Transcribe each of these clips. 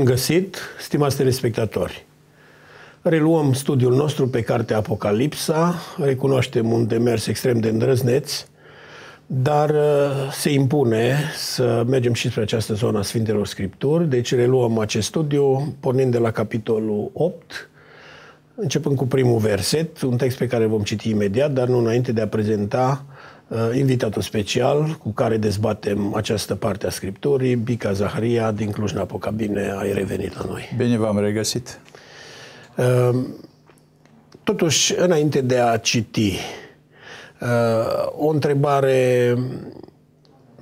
Bun găsit, stimați telespectatori! Reluăm studiul nostru pe cartea Apocalipsa, recunoaștem un demers extrem de îndrăzneț, dar uh, se impune să mergem și spre această zonă a Sfintelor Scripturi, deci reluăm acest studiu pornind de la capitolul 8, începând cu primul verset, un text pe care vom citi imediat, dar nu înainte de a prezenta Uh, invitatul special cu care dezbatem această parte a scripturii, Bica Zaharia din Cluj-Napoca. Bine ai revenit la noi! Bine v-am regăsit! Uh, totuși, înainte de a citi, uh, o întrebare,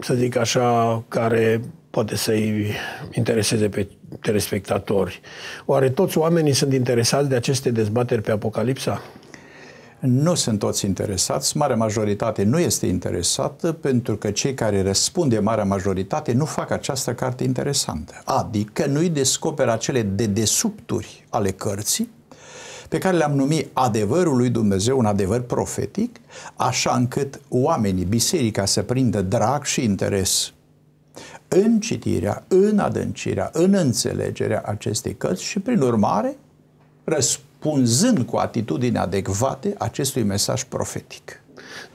să zic așa, care poate să-i intereseze pe telespectatori. Oare toți oamenii sunt interesați de aceste dezbateri pe Apocalipsa? Nu sunt toți interesați, marea majoritate nu este interesată pentru că cei care răspunde marea majoritate nu fac această carte interesantă. Adică nu-i descoperă acele dedesubturi ale cărții pe care le-am numit adevărul lui Dumnezeu, un adevăr profetic, așa încât oamenii, biserica să prindă drag și interes în citirea, în adâncirea, în înțelegerea acestei cărți și prin urmare răspund punzând cu atitudini adecvate acestui mesaj profetic.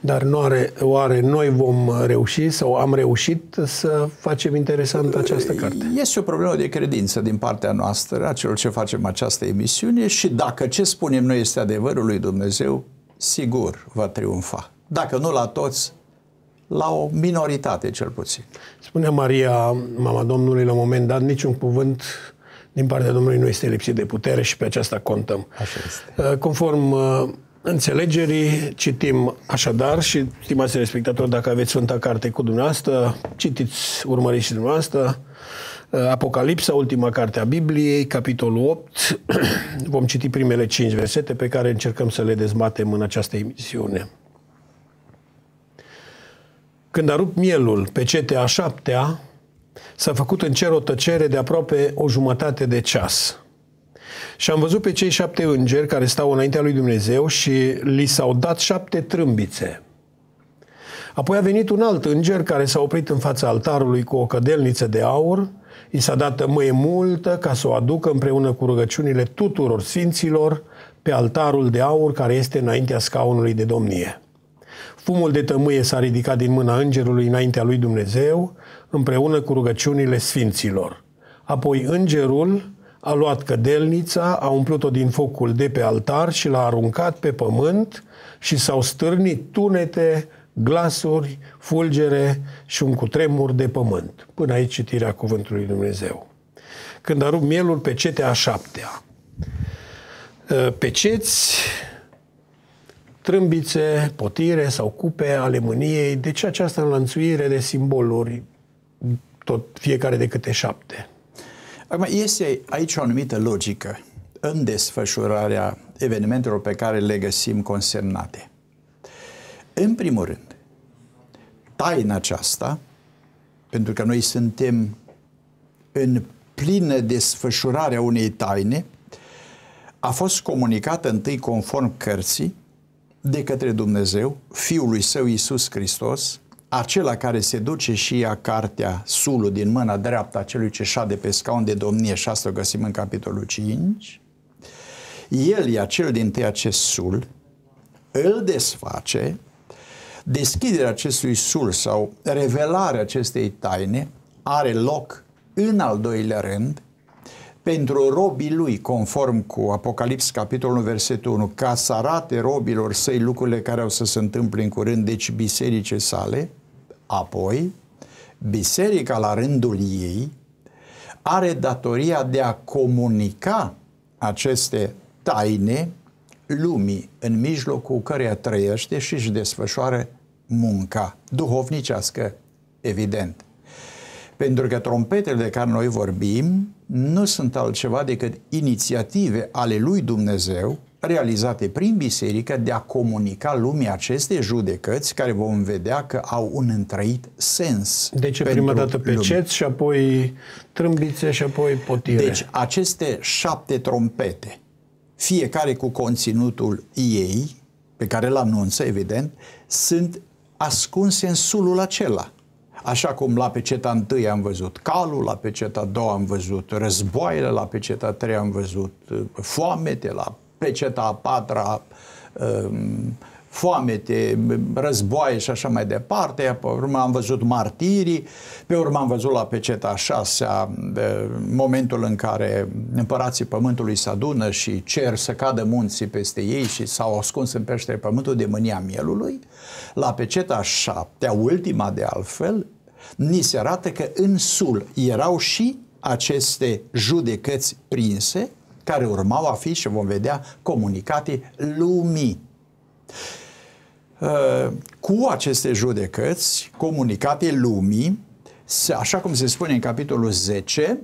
Dar nu are, oare noi vom reuși sau am reușit să facem interesant această carte? Este o problemă de credință din partea noastră, a celor ce facem această emisiune și dacă ce spunem noi este adevărul lui Dumnezeu, sigur va triumfa. Dacă nu la toți, la o minoritate cel puțin. Spunea Maria, mama Domnului, la un moment dat, niciun cuvânt din partea Domnului nu este lipsit de putere și pe aceasta contăm. Așa este. Uh, conform uh, înțelegerii, citim așadar și, stimați respectatori, dacă aveți Sfânta Carte cu dumneavoastră, citiți, urmăriți și dumneavoastră, uh, Apocalipsa, ultima carte a Bibliei, capitolul 8. Vom citi primele 5 versete pe care încercăm să le dezbatem în această emisiune. Când a rupt mielul pe cetea a șaptea, S-a făcut în cer o tăcere de aproape o jumătate de ceas. Și am văzut pe cei șapte îngeri care stau înaintea lui Dumnezeu și li s-au dat șapte trâmbițe. Apoi a venit un alt înger care s-a oprit în fața altarului cu o cădelniță de aur, i s-a dat tămâie multă ca să o aducă împreună cu rugăciunile tuturor sfinților pe altarul de aur care este înaintea scaunului de domnie. Fumul de tămâie s-a ridicat din mâna îngerului înaintea lui Dumnezeu împreună cu rugăciunile sfinților. Apoi îngerul a luat cădelnița, a umplut-o din focul de pe altar și l-a aruncat pe pământ și s-au stârnit tunete, glasuri, fulgere și un cutremur de pământ. Până aici citirea Cuvântului Dumnezeu. Când a rupt mielul pe cetea a șaptea. Ă, peceți, trâmbițe, potire sau cupe ale mâniei. Deci această înlănțuire de simboluri tot fiecare de câte șapte. Acum, este aici o anumită logică în desfășurarea evenimentelor pe care le găsim consemnate. În primul rând, taina aceasta, pentru că noi suntem în plină desfășurare a unei taine, a fost comunicată întâi conform cărții de către Dumnezeu, Fiului Său Iisus Hristos, acela care se duce și ia cartea Sulu din mâna dreapta celui ce șade pe scaun de domnie și asta o găsim în capitolul 5, el ia cel din tăi acest sul, îl desface, deschiderea acestui sul sau revelarea acestei taine are loc în al doilea rând pentru robii lui, conform cu Apocalips, capitolul 1 versetul 1, ca să arate robilor săi lucrurile care au să se întâmple în curând, deci biserice sale, Apoi, biserica la rândul ei are datoria de a comunica aceste taine lumii în mijlocul căreia trăiește și își desfășoară munca duhovnicească, evident. Pentru că trompetele de care noi vorbim nu sunt altceva decât inițiative ale lui Dumnezeu realizate prin biserică de a comunica lumii aceste judecăți care vom vedea că au un întrăit sens. Deci prima dată pe ceț și apoi trâmbițe și apoi potire. Deci aceste șapte trompete, fiecare cu conținutul ei, pe care îl anunță, evident, sunt ascunse în sulul acela. Așa cum la peceta întâi am văzut calul, la peceta a doua am văzut războaiele, la peceta a treia am văzut uh, foamete, la peceta a patra, um, foamete, războaie și așa mai departe. Pe urmă am văzut martirii, pe urmă am văzut la peceta a șasea momentul în care împărații pământului se adună și cer să cadă munții peste ei și s-au ascuns în peștere pământul de mânia mielului. La peceta a șaptea, ultima de altfel, ni se arată că în sul erau și aceste judecăți prinse, care urmau a fi și vom vedea comunicate lumii. Uh, cu aceste judecăți comunicate lumii, așa cum se spune în capitolul 10,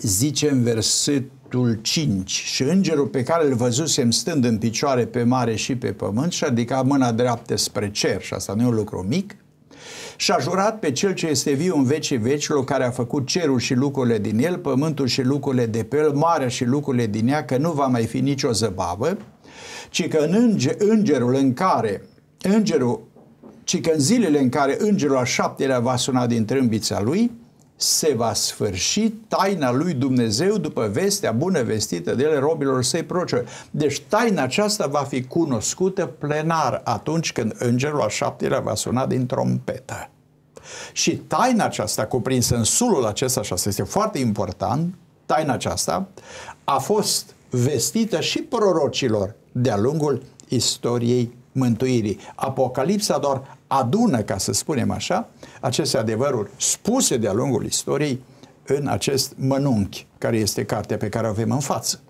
zice în versetul 5 și îngerul pe care îl văzusem stând în picioare pe mare și pe pământ și adică mâna dreaptă spre cer și asta nu e un lucru mic și a jurat pe cel ce este viu în vece vecilor, care a făcut cerul și lucrurile din el, pământul și lucrurile de pe el, marea și lucrurile din ea, că nu va mai fi nicio zăbavă, ci că în înger, îngerul în care îngerul ci că în zilele în care îngerul a șaptelea va suna din trâmbița lui, se va sfârși taina lui Dumnezeu după vestea bună vestită de ele robilor săi proce. Deci taina aceasta va fi cunoscută plenar atunci când îngerul al șaptelea va suna din trompetă. Și taina aceasta cuprinsă în sulul acesta, așa este foarte important, taina aceasta a fost vestită și prorocilor de-a lungul istoriei mântuirii. Apocalipsa doar adună, ca să spunem așa, aceste adevăruri spuse de-a lungul istoriei în acest mănunchi, care este cartea pe care o avem în față.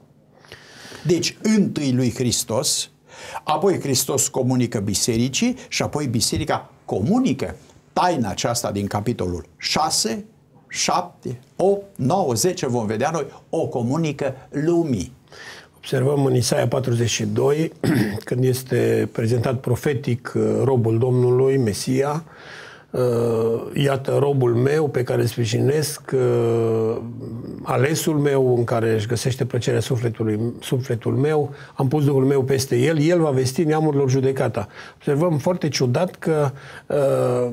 Deci, întâi lui Hristos, apoi Hristos comunică bisericii și apoi biserica comunică taina aceasta din capitolul 6, 7, 8, 9, 10, vom vedea noi, o comunică lumii. Observăm în Isaia 42, când este prezentat profetic uh, robul Domnului, Mesia, Uh, iată robul meu pe care îl sprijinesc, uh, alesul meu în care își găsește plăcerea sufletului, sufletul meu, am pus Duhul meu peste el, el va vesti neamurilor judecata. Observăm foarte ciudat că uh,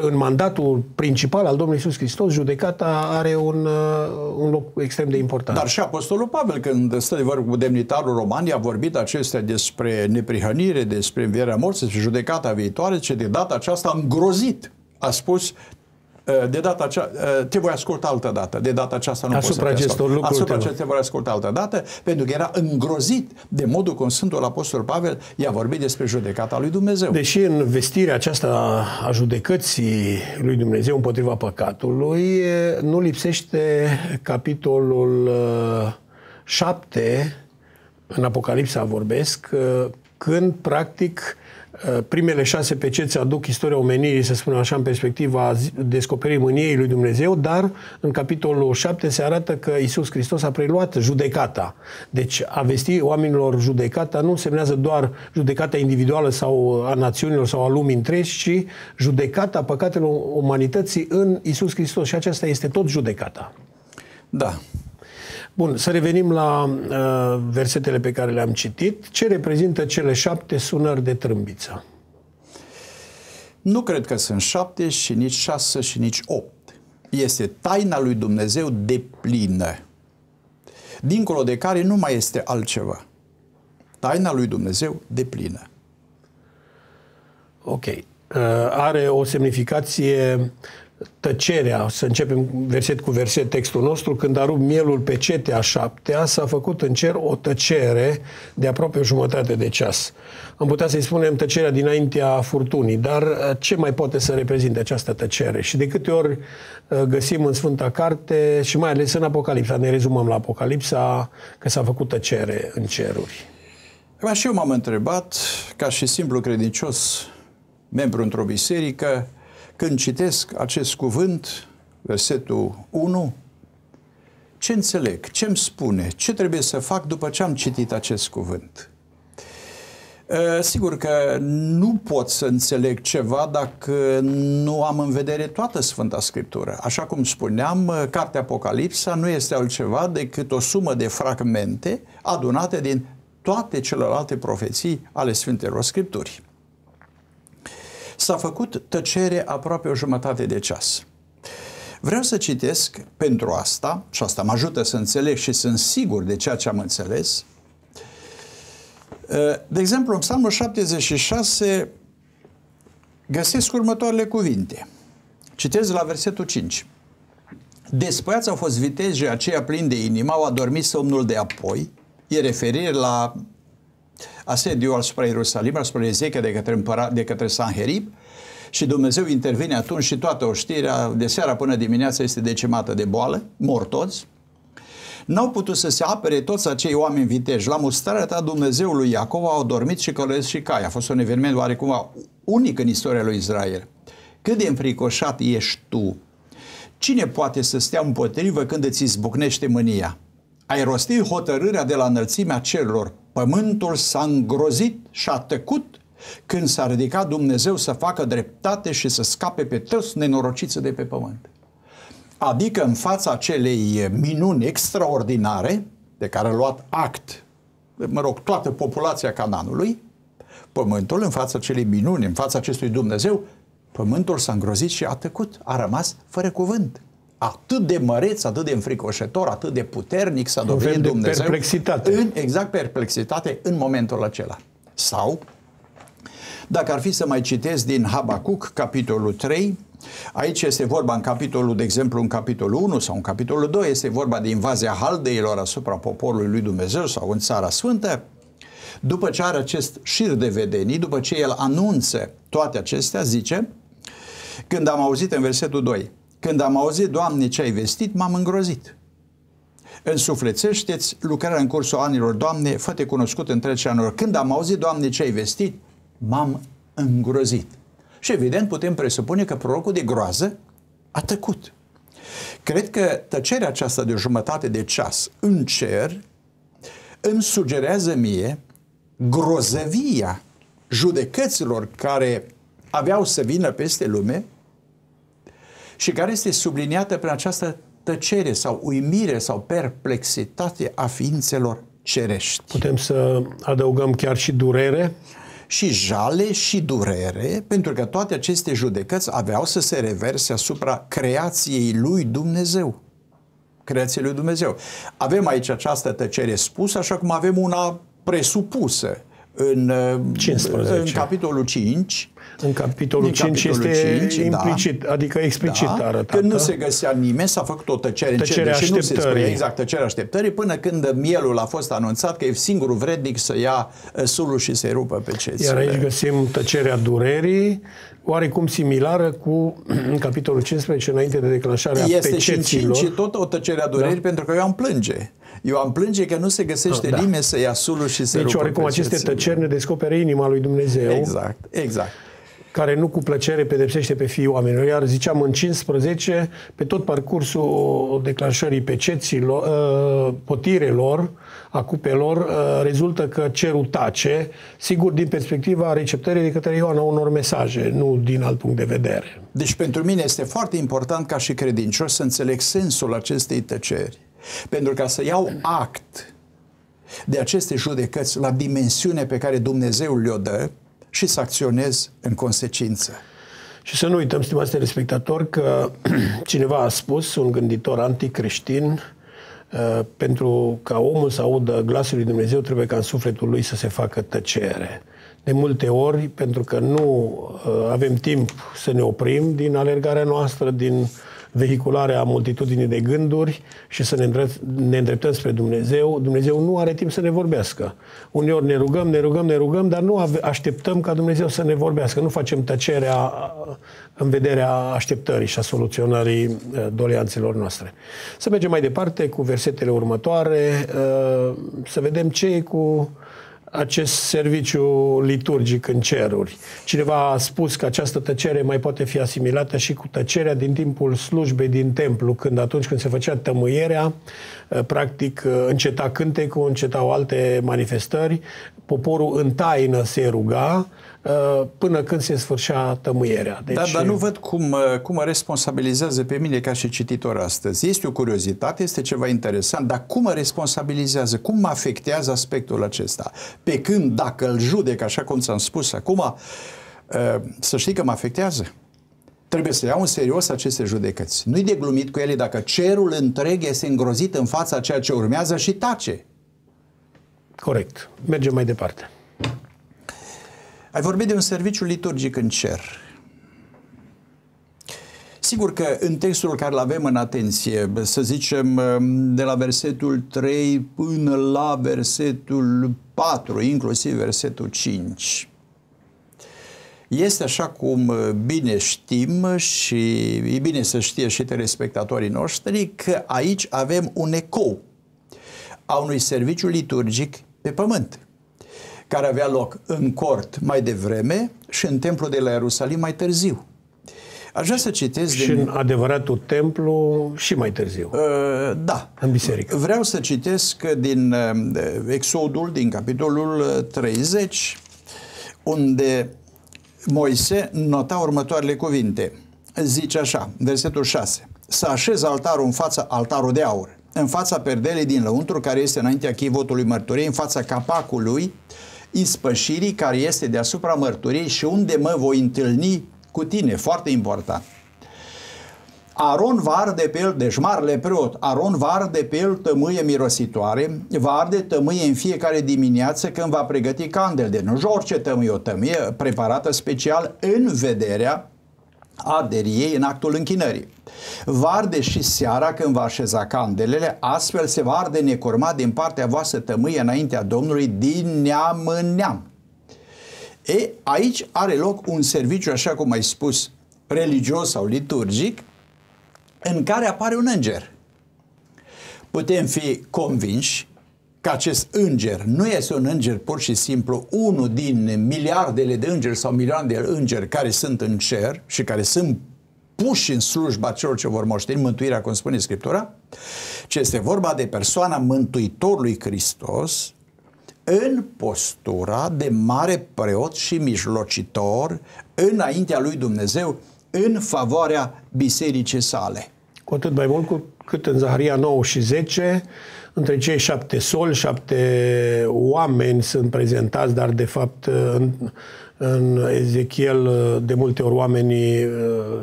în mandatul principal al Domnului Iisus Hristos, judecata are un, un loc extrem de important. Dar și Apostolul Pavel, când stă de vorbă cu demnitarul roman, a vorbit acestea despre neprihănire, despre învierea morții, despre judecata viitoare, ce de data data aceasta am grozit. A spus de data aceasta, te voi asculta altă dată. De data aceasta nu Asupra poți să te lucruri. Asupra acestor te voi asculta altă dată, pentru că era îngrozit de modul cum Sfântul Apostol Pavel i-a vorbit despre judecata lui Dumnezeu. Deși în vestirea aceasta a judecății lui Dumnezeu împotriva păcatului, nu lipsește capitolul 7, în Apocalipsa vorbesc, când practic Eh, primele șase peceți aduc istoria omenirii, să spunem așa, în perspectiva descoperirii mâniei lui Dumnezeu, dar în capitolul 7 se arată că Isus Hristos a preluat judecata. Deci a vesti oamenilor judecata nu semnează doar judecata individuală sau a națiunilor sau a lumii întregi, ci judecata păcatelor umanității în Isus Hristos. Și aceasta este tot judecata. Da, Bun, să revenim la uh, versetele pe care le-am citit. Ce reprezintă cele șapte sunări de trâmbiță? Nu cred că sunt șapte și nici șase și nici opt. Este taina lui Dumnezeu de plină, dincolo de care nu mai este altceva. Taina lui Dumnezeu de plină. Ok. Uh, are o semnificație tăcerea, să începem verset cu verset textul nostru, când a rupt mielul pe cetea șaptea, s-a făcut în cer o tăcere de aproape o jumătate de ceas. Am putea să-i spunem tăcerea dinaintea furtunii, dar uh, ce mai poate să reprezinte această tăcere? Și de câte ori uh, găsim în Sfânta Carte și mai ales în Apocalipsa, ne rezumăm la Apocalipsa, că s-a făcut tăcere în ceruri. și eu m-am întrebat, ca și simplu credincios, membru într-o biserică, când citesc acest cuvânt, versetul 1, ce înțeleg, ce îmi spune, ce trebuie să fac după ce am citit acest cuvânt. Ă, sigur că nu pot să înțeleg ceva dacă nu am în vedere toată Sfânta Scriptură. Așa cum spuneam, cartea Apocalipsa nu este altceva decât o sumă de fragmente adunate din toate celelalte profeții ale Sfintelor Scripturii. S-a făcut tăcere aproape o jumătate de ceas. Vreau să citesc pentru asta, și asta mă ajută să înțeleg și sunt sigur de ceea ce am înțeles. Uh, de exemplu, în Psalmul 76 găsesc următoarele cuvinte. Citez la versetul 5. Despăiați au fost vitejii aceia plini de inimă, au adormit somnul de apoi. E referire la asediu asupra Ierusalim, asupra Ezechia de către, împărat, de către Sanherib și Dumnezeu intervine atunci și toată oștirea de seara până dimineața este decimată de boală, mor toți. N-au putut să se apere toți acei oameni viteji. La mustrarea ta Dumnezeului Iacov au dormit și călăiesc și cai. A fost un eveniment oarecum unic în istoria lui Israel. Cât de înfricoșat ești tu? Cine poate să stea împotrivă când îți izbucnește mânia? Ai rostit hotărârea de la înălțimea cerurilor. Pământul s-a îngrozit și a tăcut când s-a ridicat Dumnezeu să facă dreptate și să scape pe toți nenorociți de pe pământ. Adică în fața acelei minuni extraordinare de care a luat act, mă rog, toată populația Cananului, pământul în fața acelei minuni, în fața acestui Dumnezeu, pământul s-a îngrozit și a tăcut, a rămas fără cuvânt atât de măreț, atât de înfricoșător, atât de puternic s-a dovedit Dumnezeu. Perplexitate. În, exact perplexitate în momentul acela. Sau, dacă ar fi să mai citesc din Habacuc, capitolul 3, Aici este vorba în capitolul, de exemplu, în capitolul 1 sau în capitolul 2, este vorba de invazia haldeilor asupra poporului lui Dumnezeu sau în Țara Sfântă. După ce are acest șir de vedenii, după ce el anunță toate acestea, zice, când am auzit în versetul 2, când am auzit, Doamne, ce ai vestit, m-am îngrozit. Însuflețește-ți lucrarea în cursul anilor, Doamne, fă-te cunoscut între anilor. Când am auzit, Doamne, ce ai vestit, m-am îngrozit. Și evident putem presupune că prorocul de groază a tăcut. Cred că tăcerea aceasta de jumătate de ceas în cer îmi sugerează mie grozăvia judecăților care aveau să vină peste lume și care este subliniată prin această tăcere sau uimire sau perplexitate a ființelor cerești. Putem să adăugăm chiar și durere? Și jale și durere, pentru că toate aceste judecăți aveau să se reverse asupra creației lui Dumnezeu. Creației lui Dumnezeu. Avem aici această tăcere spusă, așa cum avem una presupusă în, 15. în capitolul 5, în capitolul capitolul 5 este 5, da. implicit, da, adică explicit da, arătat. Când nu se găsea nimeni, s-a făcut o tăcere, în cer, și nu se spune exact tăcerea așteptării, până când mielul a fost anunțat că e singurul vrednic să ia uh, sulul și să-i rupă pe ceți. Iar aici găsim tăcerea durerii, oarecum similară cu în capitolul 15 înainte de declanșarea este peceților. Este și în 5 tot o tăcere a durerii da? pentru că eu am plânge. Eu am plânge că nu se găsește da. nimeni să ia sulul și să deci, rupă Deci oarecum aceste tăceri ne descoperă inima lui Dumnezeu. Exact, exact care nu cu plăcere pedepsește pe fiii oamenilor. Iar ziceam în 15, pe tot parcursul declanșării peceților, ă, potirelor, a cupelor, ă, rezultă că cerul tace, sigur din perspectiva receptării de către Ioana unor mesaje, nu din alt punct de vedere. Deci pentru mine este foarte important ca și credincios să înțeleg sensul acestei tăceri. Pentru ca să iau act de aceste judecăți la dimensiune pe care Dumnezeu le-o dă, și să acționez în consecință. Și să nu uităm, stimați telespectatori, că cineva a spus, un gânditor anticreștin, uh, pentru ca omul să audă glasul lui Dumnezeu, trebuie ca în sufletul lui să se facă tăcere. De multe ori, pentru că nu uh, avem timp să ne oprim din alergarea noastră, din uh, vehiculare a multitudinii de gânduri și să ne, îndrept, ne îndreptăm spre Dumnezeu, Dumnezeu nu are timp să ne vorbească. Uneori ne rugăm, ne rugăm, ne rugăm, dar nu așteptăm ca Dumnezeu să ne vorbească. Nu facem tăcerea uh, în vederea așteptării și a soluționării uh, doleanțelor noastre. Să mergem mai departe cu versetele următoare, uh, să vedem ce e cu acest serviciu liturgic în ceruri. Cineva a spus că această tăcere mai poate fi asimilată și cu tăcerea din timpul slujbei din templu, când atunci când se făcea tămâierea, eh, practic eh, înceta cântecul, încetau alte manifestări, poporul în taină se ruga, Uh, până când se sfârșea tămâierea. Da, deci... Dar, dar nu uh, văd cum, uh, cum mă responsabilizează pe mine ca și cititor astăzi. Este o curiozitate, este ceva interesant, dar cum mă responsabilizează, cum mă afectează aspectul acesta? Pe când, dacă îl judec, așa cum ți-am spus acum, să știi că mă afectează. Trebuie să iau în serios aceste judecăți. Nu-i de glumit cu ele dacă cerul întreg este îngrozit în fața ceea ce urmează și tace. Corect. Mergem mai departe. Ai vorbit de un serviciu liturgic în cer. Sigur că în textul care îl avem în atenție, să zicem um, de la versetul 3 până la versetul 4, inclusiv versetul 5, este așa cum uh, bine știm și e bine să știe și telespectatorii noștri că aici avem un ecou a unui serviciu liturgic pe pământ care avea loc în cort mai devreme și în templul de la Ierusalim mai târziu. Aș vrea să citesc... Și din... în adevăratul templu și mai târziu. Uh, da. În biserică. Vreau să citesc din uh, Exodul, din capitolul 30, uh, unde Moise nota următoarele cuvinte. Zice așa, versetul 6. Să așez altarul în fața altarul de aur, în fața perdelei din lăuntru care este înaintea chivotului mărturiei, în fața capacului uh, ispășirii care este deasupra mărturiei și unde mă voi întâlni cu tine. Foarte important. Aron va arde pe el, deci marele preot, Aron va arde pe el tămâie mirositoare, va arde tămâie în fiecare dimineață când va pregăti candel de nu orice tămâie, o tămâie preparată special în vederea arderii ei în actul închinării. Va arde și seara când va așeza candelele, astfel se va arde necurma din partea voastră tămâie înaintea Domnului din neam în neam. E, aici are loc un serviciu, așa cum ai spus, religios sau liturgic, în care apare un înger. Putem fi convinși că acest înger nu este un înger pur și simplu, unul din miliardele de îngeri sau milioane de îngeri care sunt în cer și care sunt puși în slujba celor ce vor moșteni mântuirea, cum spune Scriptura, ci este vorba de persoana Mântuitorului Hristos în postura de mare preot și mijlocitor înaintea lui Dumnezeu în favoarea bisericii sale. Cu atât mai mult cu cât în Zaharia 9 și 10 între cei șapte soli, șapte oameni sunt prezentați, dar de fapt în, în Ezechiel de multe ori oamenii uh,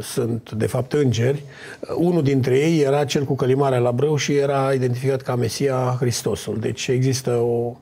sunt de fapt îngeri. Unul dintre ei era cel cu călimarea la brâu și era identificat ca Mesia Hristosul. Deci există o,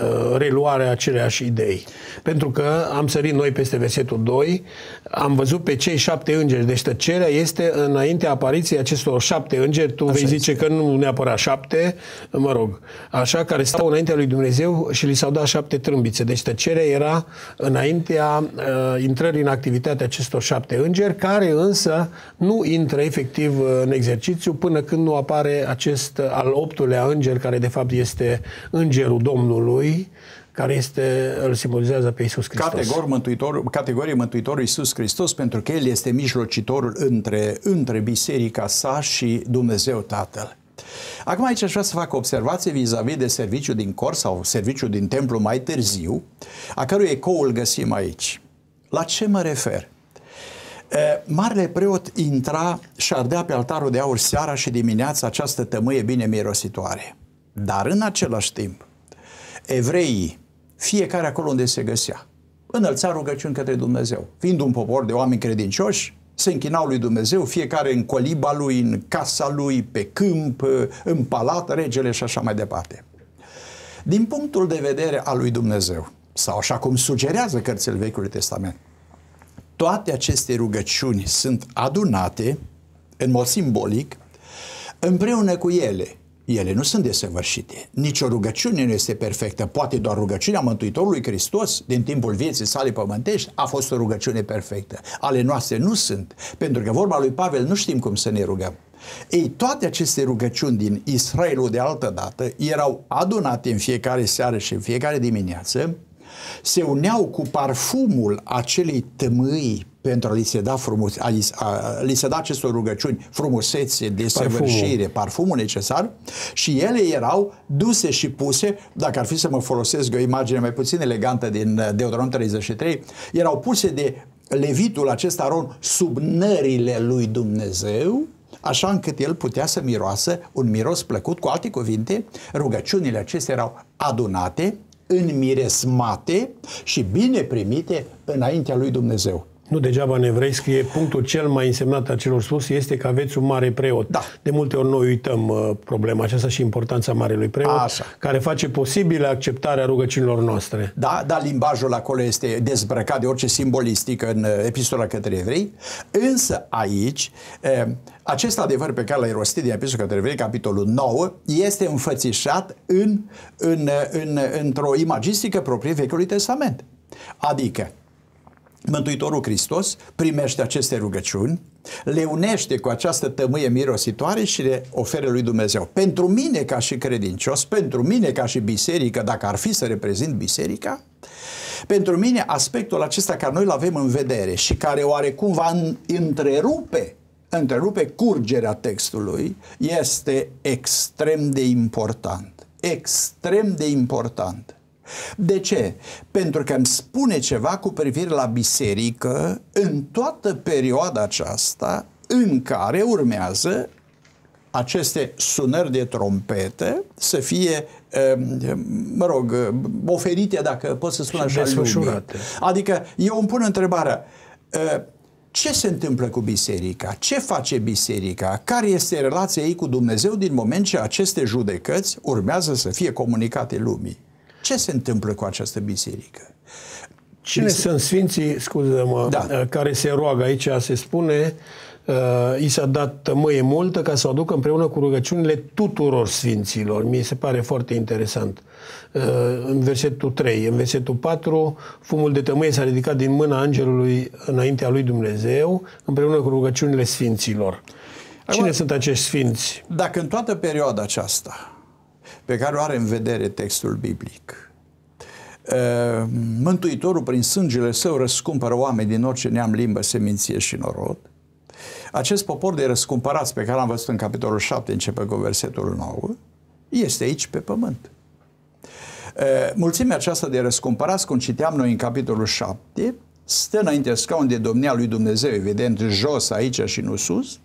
Uh, reluarea aceleași idei. Pentru că am sărit noi peste versetul 2, am văzut pe cei șapte îngeri, deci tăcerea este înaintea apariției acestor șapte îngeri, tu așa vei zice este. că nu neapărat șapte, mă rog, așa, care stau înaintea lui Dumnezeu și li s-au dat șapte trâmbițe. Deci tăcerea era înaintea uh, intrării în activitatea acestor șapte îngeri, care însă nu intră efectiv uh, în exercițiu până când nu apare acest uh, al optulea înger, care de fapt este îngerul Domnului, lui care este, îl simbolizează pe Isus Hristos. Categor mântuitor, categorie Mântuitorul Iisus Hristos pentru că El este mijlocitorul între, între biserica sa și Dumnezeu Tatăl. Acum aici aș vrea să fac o observație vis-a-vis de serviciu din cor sau serviciu din templu mai târziu, a cărui ecou îl găsim aici. La ce mă refer? Marele preot intra și ardea pe altarul de aur seara și dimineața această tămâie bine mirositoare. Dar în același timp, evreii, fiecare acolo unde se găsea, înălța rugăciuni către Dumnezeu. Fiind un popor de oameni credincioși, se închinau lui Dumnezeu, fiecare în coliba lui, în casa lui, pe câmp, în palat, regele și așa mai departe. Din punctul de vedere al lui Dumnezeu, sau așa cum sugerează cărțile Vechiului Testament, toate aceste rugăciuni sunt adunate, în mod simbolic, împreună cu ele, ele nu sunt desăvârșite. Nici o rugăciune nu este perfectă. Poate doar rugăciunea Mântuitorului Hristos din timpul vieții sale pământești a fost o rugăciune perfectă. Ale noastre nu sunt. Pentru că vorba lui Pavel nu știm cum să ne rugăm. Ei, toate aceste rugăciuni din Israelul de altă dată erau adunate în fiecare seară și în fiecare dimineață se uneau cu parfumul acelei tămâi pentru a li se da, frumos, a li, a, li se da acestor rugăciuni frumusețe, desăvârșire, parfumul. parfumul necesar și ele erau duse și puse, dacă ar fi să mă folosesc o imagine mai puțin elegantă din uh, Deuteronom 33, erau puse de levitul acesta Aron sub nările lui Dumnezeu, așa încât el putea să miroasă un miros plăcut. Cu alte cuvinte, rugăciunile acestea erau adunate, înmiresmate și bine primite înaintea lui Dumnezeu. Nu degeaba în evrei scrie punctul cel mai însemnat a celor spus este că aveți un mare preot. Da. De multe ori noi uităm uh, problema aceasta și importanța marelui preot, Așa. care face posibilă acceptarea rugăciunilor noastre. Da, da, limbajul acolo este dezbrăcat de orice simbolistică în uh, epistola către evrei, însă aici uh, acest adevăr pe care l-ai rostit din Epistola către Evrei, capitolul 9, este înfățișat în, în, uh, în, uh, într-o imagistică proprie Vechiului Testament. Adică, Mântuitorul Hristos primește aceste rugăciuni, le unește cu această tămâie mirositoare și le oferă lui Dumnezeu. Pentru mine ca și credincios, pentru mine ca și biserică, dacă ar fi să reprezint biserica, pentru mine aspectul acesta care noi îl avem în vedere și care oarecum va întrerupe întrerupe curgerea textului este extrem de important. Extrem de important. De ce? Pentru că îmi spune ceva cu privire la biserică în toată perioada aceasta în care urmează aceste sunări de trompete să fie, ehm, mă rog, oferite, dacă pot să spun așa, lumii. Adică eu îmi pun întrebarea, ă, ce se întâmplă cu biserica? Ce face biserica? Care este relația ei cu Dumnezeu din moment ce aceste judecăți urmează să fie comunicate lumii? Ce se întâmplă cu această biserică? Cine biserică? sunt sfinții, scuze-mă, da. Uh, care se roagă aici, se spune, uh, i s-a dat tămâie multă ca să o aducă împreună cu rugăciunile tuturor sfinților. Mi se pare foarte interesant. Uh, în versetul 3, în versetul 4, fumul de tămâie s-a ridicat din mâna angelului înaintea lui Dumnezeu, împreună cu rugăciunile sfinților. Cine Acum, sunt acești sfinți? Dacă în toată perioada aceasta pe care o are în vedere textul biblic. Ă, Mântuitorul prin sângele său răscumpără oameni din orice neam, limbă, seminție și norod. Acest popor de răscumpărați pe care l-am văzut în capitolul 7, începe cu versetul 9, este aici pe pământ. Ă, mulțimea aceasta de răscumpărați, cum citeam noi în capitolul 7, stă înainte scaun de domnia lui Dumnezeu, evident, jos aici și nu sus,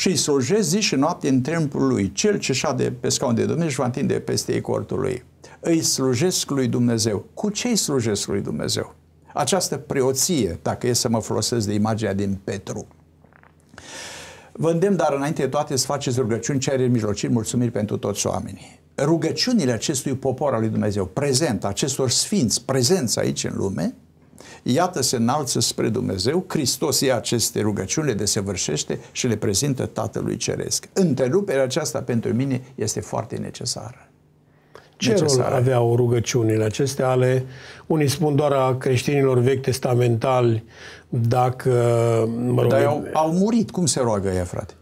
și îi slujesc zi și noapte în timpul lui. Cel ce șade pe scaun de Dumnezeu va întinde peste ei cortul lui. Îi slujesc lui Dumnezeu. Cu ce îi slujesc lui Dumnezeu? Această preoție, dacă e să mă folosesc de imaginea din Petru. Vă îndemn, dar înainte de toate să faceți rugăciuni, cereri, mijlociri, mulțumiri pentru toți oamenii. Rugăciunile acestui popor al lui Dumnezeu, prezent, acestor sfinți, prezenți aici în lume, iată se înalță spre Dumnezeu, Hristos ia aceste rugăciuni, le desăvârșește și le prezintă Tatălui Ceresc. Întreruperea aceasta pentru mine este foarte necesară. Ce rol aveau rugăciunile acestea ale, unii spun doar a creștinilor vechi testamentali, dacă... Mă rog, Dar au, au murit, cum se roagă ea, frate?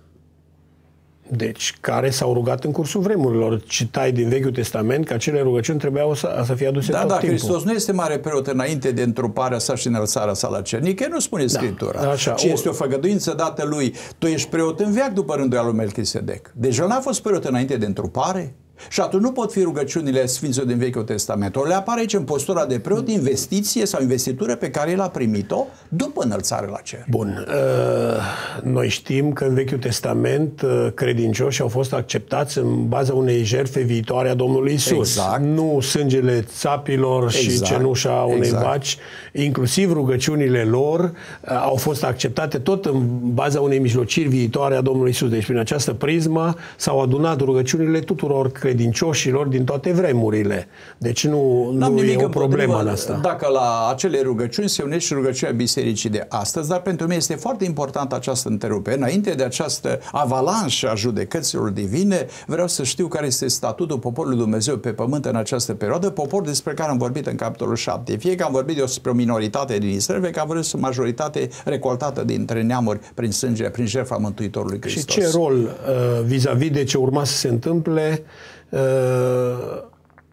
Deci, care s-au rugat în cursul vremurilor. Citai din Vechiul Testament că acele rugăciuni trebuiau să, să fie aduse da, tot da, timpul. Hristos nu este mare preot înainte de întruparea sa și înălțarea sa la cer. Nicăieri nu spune da, Scriptura. Așa, ci o... este o făgăduință dată lui. Tu ești preot în veac după rândul lui Melchisedec. Deci el n-a fost preot înainte de întrupare? Și atunci nu pot fi rugăciunile Sfinților din Vechiul Testament. Ori le apare aici în postura de preot mm. investiție sau investitură pe care el a primit-o după înălțare la cer. Bun. Uh, noi știm că în Vechiul Testament uh, credincioșii au fost acceptați în baza unei jertfe viitoare a Domnului Isus. Exact. Nu sângele țapilor exact. și cenușa unei exact. vaci. Inclusiv rugăciunile lor uh, au fost acceptate tot în baza unei mijlociri viitoare a Domnului Isus. Deci prin această prismă s-au adunat rugăciunile tuturor credincioșilor credincioșilor din toate vremurile. Deci nu, nu nimic e o problemă în asta. Dacă la acele rugăciuni se unește rugăciunea bisericii de astăzi, dar pentru mine este foarte importantă această întrerupere. Înainte de această avalanșă a judecăților divine, vreau să știu care este statutul poporului Dumnezeu pe pământ în această perioadă, popor despre care am vorbit în capitolul 7. Fie că am vorbit despre o minoritate din Israel, fie că am vorbit o majoritate recoltată dintre neamuri prin sânge, prin jertfa Mântuitorului Hristos. Și ce rol uh, vis-a-vis uh, -vis de ce urma să se întâmple uh,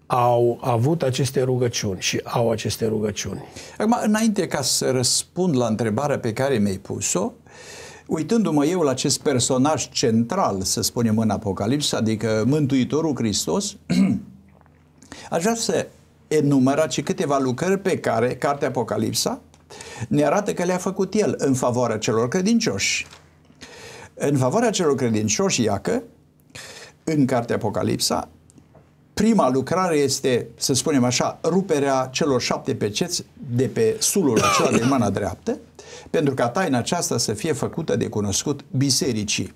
au avut aceste rugăciuni și au aceste rugăciuni. Acum, înainte ca să răspund la întrebarea pe care mi-ai pus-o, uitându-mă eu la acest personaj central, să spunem, în Apocalipsă, adică Mântuitorul Hristos, aș vrea să și câteva lucrări pe care Cartea Apocalipsa ne arată că le-a făcut el în favoarea celor credincioși. În favoarea celor credincioși, iacă, în cartea Apocalipsa, prima lucrare este, să spunem așa, ruperea celor șapte peceți de pe sulul acela de mâna dreaptă, pentru ca taina aceasta să fie făcută de cunoscut bisericii.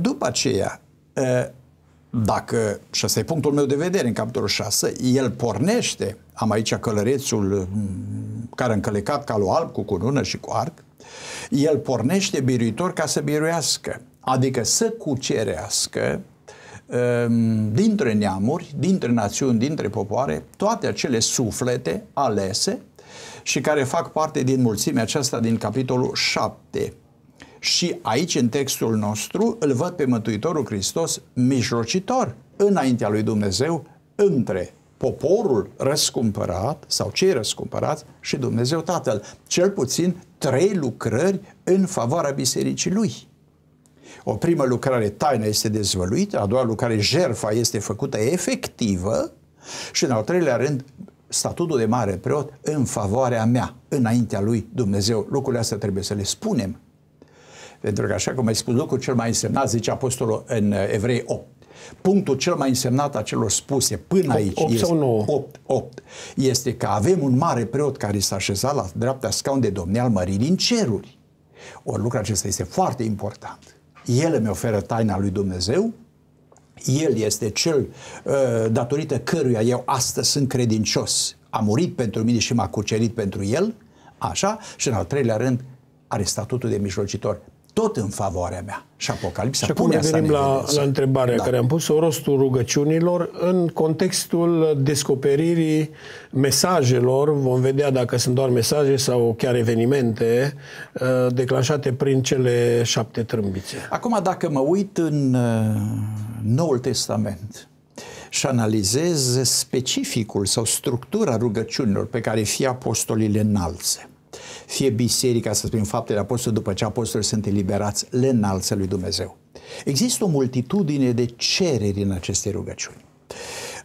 După aceea, dacă, și asta e punctul meu de vedere în capitolul 6, el pornește, am aici călărețul mm, care a încălecat calul alb cu cunună și cu arc, el pornește biruitor ca să biruiască adică să cucerească ehm, dintre neamuri, dintre națiuni, dintre popoare, toate acele suflete alese și care fac parte din mulțimea aceasta din capitolul 7. Și aici, în textul nostru, îl văd pe Mântuitorul Hristos mijlocitor înaintea lui Dumnezeu între poporul răscumpărat sau cei răscumpărați și Dumnezeu Tatăl. Cel puțin trei lucrări în favoarea bisericii lui. O primă lucrare, taină este dezvăluită, a doua lucrare, jerfa este făcută efectivă și în al treilea rând, statutul de mare preot în favoarea mea, înaintea lui Dumnezeu. Lucrurile astea trebuie să le spunem. Pentru că, așa cum ai spus, lucrul cel mai însemnat, zice apostolul în uh, Evrei 8, Punctul cel mai însemnat a celor spuse până 8, aici 8 este, sau 9? 8, 8, este că avem un mare preot care s-a așezat la dreapta scaun de domne al mării din ceruri. O lucru acesta este foarte important. El îmi oferă taina lui Dumnezeu, el este cel uh, datorită căruia eu astăzi sunt credincios. A murit pentru mine și m-a cucerit pentru el, așa, și în al treilea rând are statutul de mijlocitor tot în favoarea mea. Și Apocalipsa și pune asta la, la întrebarea da. care am pus-o, rostul rugăciunilor în contextul descoperirii mesajelor, vom vedea dacă sunt doar mesaje sau chiar evenimente uh, declanșate prin cele șapte trâmbițe. Acum, dacă mă uit în uh, Noul Testament, și analizez specificul sau structura rugăciunilor pe care fie apostolii le înalță fie biserica, să spunem faptele apostolului, după ce apostolii sunt eliberați, le înalță lui Dumnezeu. Există o multitudine de cereri în aceste rugăciuni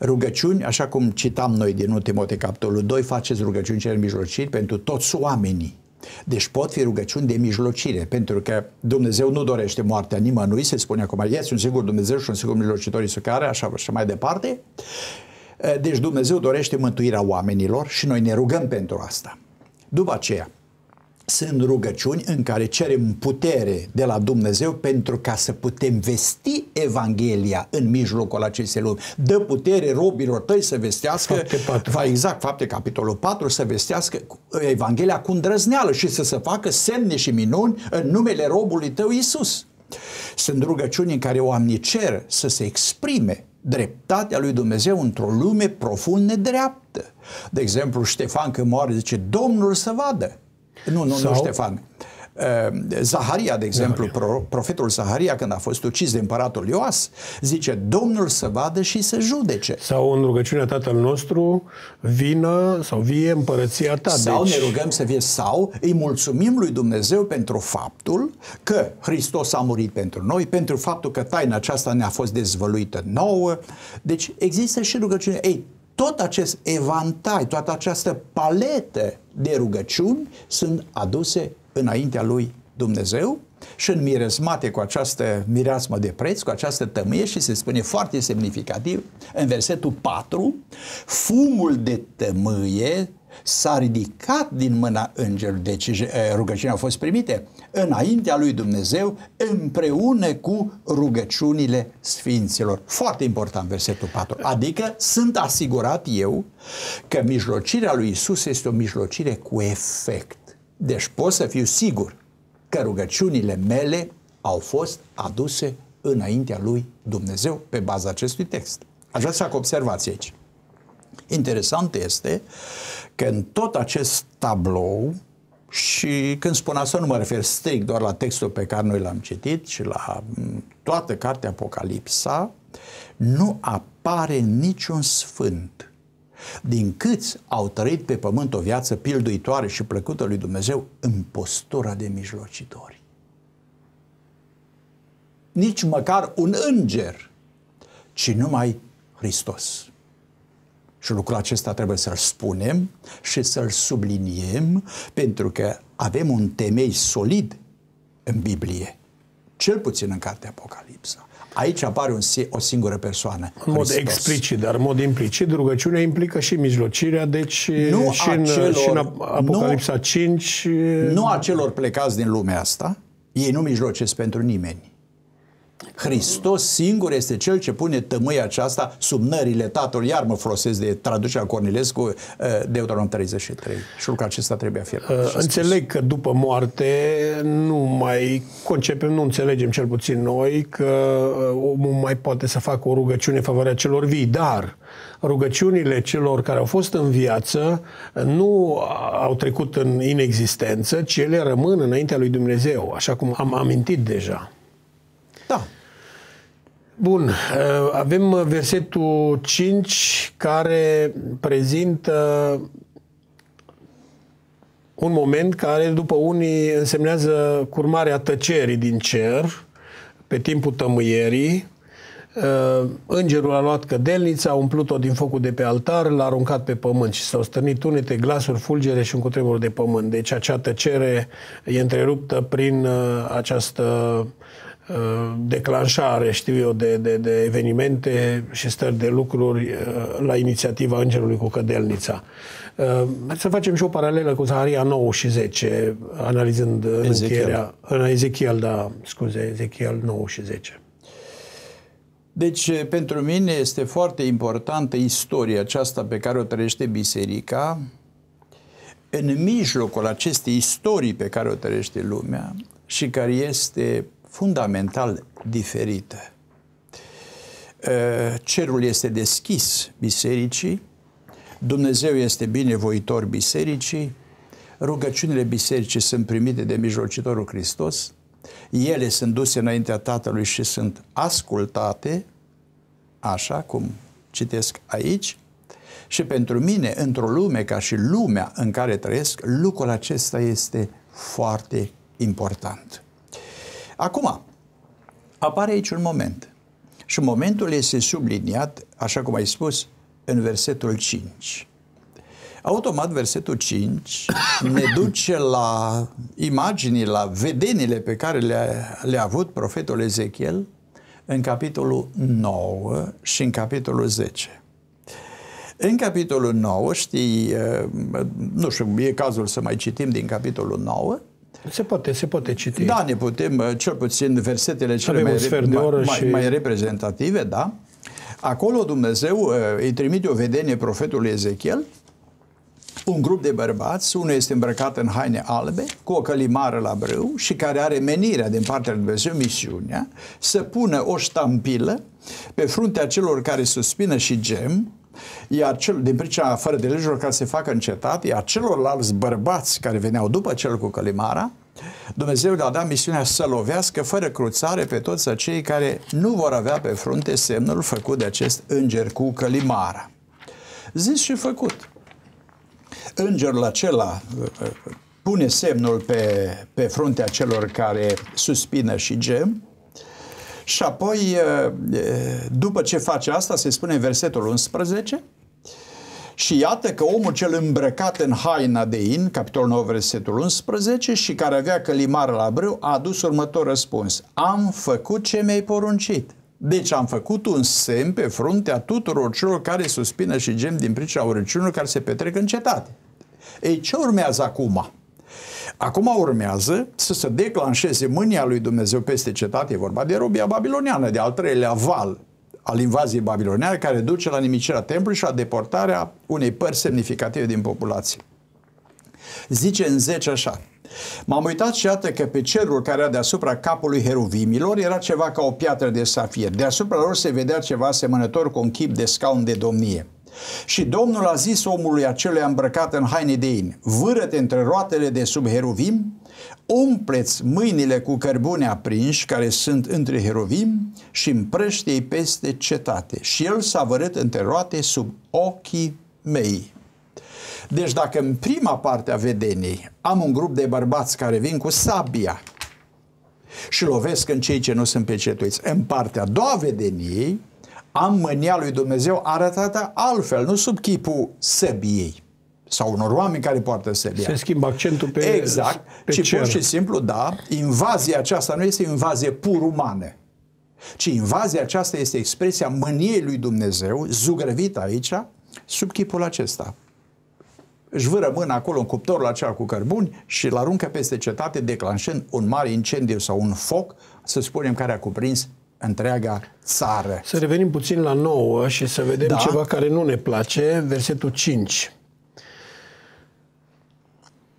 rugăciuni, așa cum citam noi din Timotei capitolul 2, faceți rugăciuni cele mijlociri pentru toți oamenii. Deci pot fi rugăciuni de mijlocire, pentru că Dumnezeu nu dorește moartea nimănui, se spune acum, este un singur Dumnezeu și un singur mijlocitor Iisus care, așa și mai departe. Deci Dumnezeu dorește mântuirea oamenilor și noi ne rugăm pentru asta. După aceea, sunt rugăciuni în care cerem putere de la Dumnezeu pentru ca să putem vesti Evanghelia în mijlocul acestei lumi. Dă putere robilor tăi să vestească, fapte 4. Va, exact, fapte capitolul 4, să vestească Evanghelia cu îndrăzneală și să se facă semne și minuni în numele robului tău Isus. Sunt rugăciuni în care oamenii cer să se exprime dreptatea lui Dumnezeu într-o lume profund nedreaptă. De exemplu, Ștefan când moare zice, Domnul să vadă. Nu, nu, Sau... nu, Ștefan. Ehm, Zaharia, de exemplu, Zaharia. profetul Zaharia, când a fost ucis de împăratul Ioas, zice, Domnul să vadă și să judece. Sau în rugăciunea Tatăl nostru, vină sau vie împărăția ta. Sau deci... ne rugăm să vie, sau îi mulțumim lui Dumnezeu pentru faptul că Hristos a murit pentru noi, pentru faptul că taina aceasta ne-a fost dezvăluită nouă. Deci există și rugăciune. Ei, tot acest evantai, toată această paletă de rugăciuni sunt aduse înaintea lui Dumnezeu și înmiresmate cu această mireasmă de preț, cu această tămâie și se spune foarte semnificativ în versetul 4, fumul de tămâie s-a ridicat din mâna îngerului, deci eh, rugăciunile au fost primite înaintea lui Dumnezeu împreună cu rugăciunile sfinților. Foarte important versetul 4. Adică sunt asigurat eu că mijlocirea lui Isus este o mijlocire cu efect. Deci pot să fiu sigur că rugăciunile mele au fost aduse înaintea lui Dumnezeu pe baza acestui text. Aș vrea să fac observație aici. Interesant este că în tot acest tablou, și când spun asta nu mă refer strict doar la textul pe care noi l-am citit, ci la mm, toată cartea Apocalipsa, nu apare niciun sfânt. Din câți au trăit pe pământ o viață pilduitoare și plăcută lui Dumnezeu în postura de mijlocitori. Nici măcar un înger, ci numai Hristos. Și lucrul acesta trebuie să-l spunem și să-l subliniem, pentru că avem un temei solid în Biblie, cel puțin în cartea Apocalipsa. Aici apare un, o singură persoană. În Hristos. mod explicit, dar în mod implicit, rugăciunea implică și mijlocirea, deci nu și, în, celor, și în Apocalipsa nu, 5. Nu a celor plecați din lumea asta, ei nu mijlocesc pentru nimeni Hristos singur este cel ce pune tămâia aceasta sub nările Tatăl. Iar mă folosesc de traducerea Cornilescu uh, Deuteronom 33. Și lucrul acesta trebuie afirmat. Uh, înțeleg că după moarte nu mai concepem, nu înțelegem cel puțin noi că uh, omul mai poate să facă o rugăciune în favoarea celor vii, dar rugăciunile celor care au fost în viață nu au trecut în inexistență, ci ele rămân înaintea lui Dumnezeu, așa cum am amintit deja. Bun, uh, avem uh, versetul 5 care prezintă un moment care după unii însemnează curmarea tăcerii din cer pe timpul tămâierii. Uh, îngerul a luat cădelnița, a umplut-o din focul de pe altar, l-a aruncat pe pământ și s-au stârnit tunete, glasuri, fulgere și un cutremur de pământ. Deci acea tăcere e întreruptă prin această declanșare, știu eu, de, de, de evenimente și stări de lucruri uh, la inițiativa Îngerului cu Cădelnița. Uh, să facem și o paralelă cu Zaharia 9 și 10, analizând uh, Ezechiel. încheierea... În Ezechiel, da, scuze, Ezechiel 9 și 10. Deci, eh, pentru mine este foarte importantă istoria aceasta pe care o trăiește biserica, în mijlocul acestei istorii pe care o trăiește lumea și care este fundamental diferită. Cerul este deschis bisericii, Dumnezeu este binevoitor bisericii, rugăciunile bisericii sunt primite de mijlocitorul Hristos, ele sunt duse înaintea Tatălui și sunt ascultate, așa cum citesc aici, și pentru mine, într-o lume ca și lumea în care trăiesc, lucrul acesta este foarte important. Acum, apare aici un moment. Și momentul este subliniat, așa cum ai spus, în versetul 5. Automat versetul 5 ne duce la imaginii, la vedenile pe care le-a, le avut profetul Ezechiel în capitolul 9 și în capitolul 10. În capitolul 9, știi, uh, nu știu, e cazul să mai citim din capitolul 9, se poate, se poate citi. Da, ne putem, uh, cel puțin versetele cele Avem mai, rep- de oră mai, și... mai reprezentative, da. Acolo Dumnezeu uh, îi trimite o vedenie profetului Ezechiel, un grup de bărbați, unul este îmbrăcat în haine albe, cu o călimară la brâu și care are menirea din partea lui Dumnezeu, misiunea, să pună o ștampilă pe fruntea celor care suspină și gem iar cel, din pricina fără de legilor care se facă în cetate, iar celorlalți bărbați care veneau după cel cu călimara, Dumnezeu le-a dat misiunea să lovească fără cruțare pe toți cei care nu vor avea pe frunte semnul făcut de acest înger cu călimara. Zis și făcut. Îngerul acela uh, uh, pune semnul pe, pe fruntea celor care suspină și gem, și apoi, după ce face asta, se spune în versetul 11, și iată că omul cel îmbrăcat în haina de in, capitolul 9, versetul 11, și care avea călimară la brâu, a adus următor răspuns. Am făcut ce mi-ai poruncit. Deci am făcut un semn pe fruntea tuturor celor care suspină și gem din pricina urăciunilor care se petrec în cetate. Ei, ce urmează acum? Acum urmează să se declanșeze mânia lui Dumnezeu peste cetate, e vorba de robia babiloniană, de al treilea val al invaziei babiloniane care duce la nimicirea templului și la deportarea unei părți semnificative din populație. Zice în 10 așa, M-am uitat și iată că pe cerul care era deasupra capului heruvimilor era ceva ca o piatră de safir. Deasupra lor se vedea ceva asemănător cu un chip de scaun de domnie. Și Domnul a zis omului acelui îmbrăcat în haine de in, vârăte între roatele de sub heruvim, umpleți mâinile cu cărbune aprinși care sunt între heruvim și împrăște peste cetate. Și el s-a vărât între roate sub ochii mei. Deci dacă în prima parte a vedenii am un grup de bărbați care vin cu sabia și lovesc în cei ce nu sunt pecetuiți, în partea a doua vedeniei am mânia lui Dumnezeu arătată altfel, nu sub chipul săbiei sau unor oameni care poartă săbia. Se schimbă accentul pe Exact. Pe ci cer. pur și simplu, da, invazia aceasta nu este invazie pur umană, ci invazia aceasta este expresia mâniei lui Dumnezeu, zugrăvită aici, sub chipul acesta. Își vâră mâna acolo în cuptorul acela cu cărbuni și îl aruncă peste cetate, declanșând un mare incendiu sau un foc, să spunem, care a cuprins întreaga țară. Să revenim puțin la nouă și să vedem da? ceva care nu ne place, versetul 5.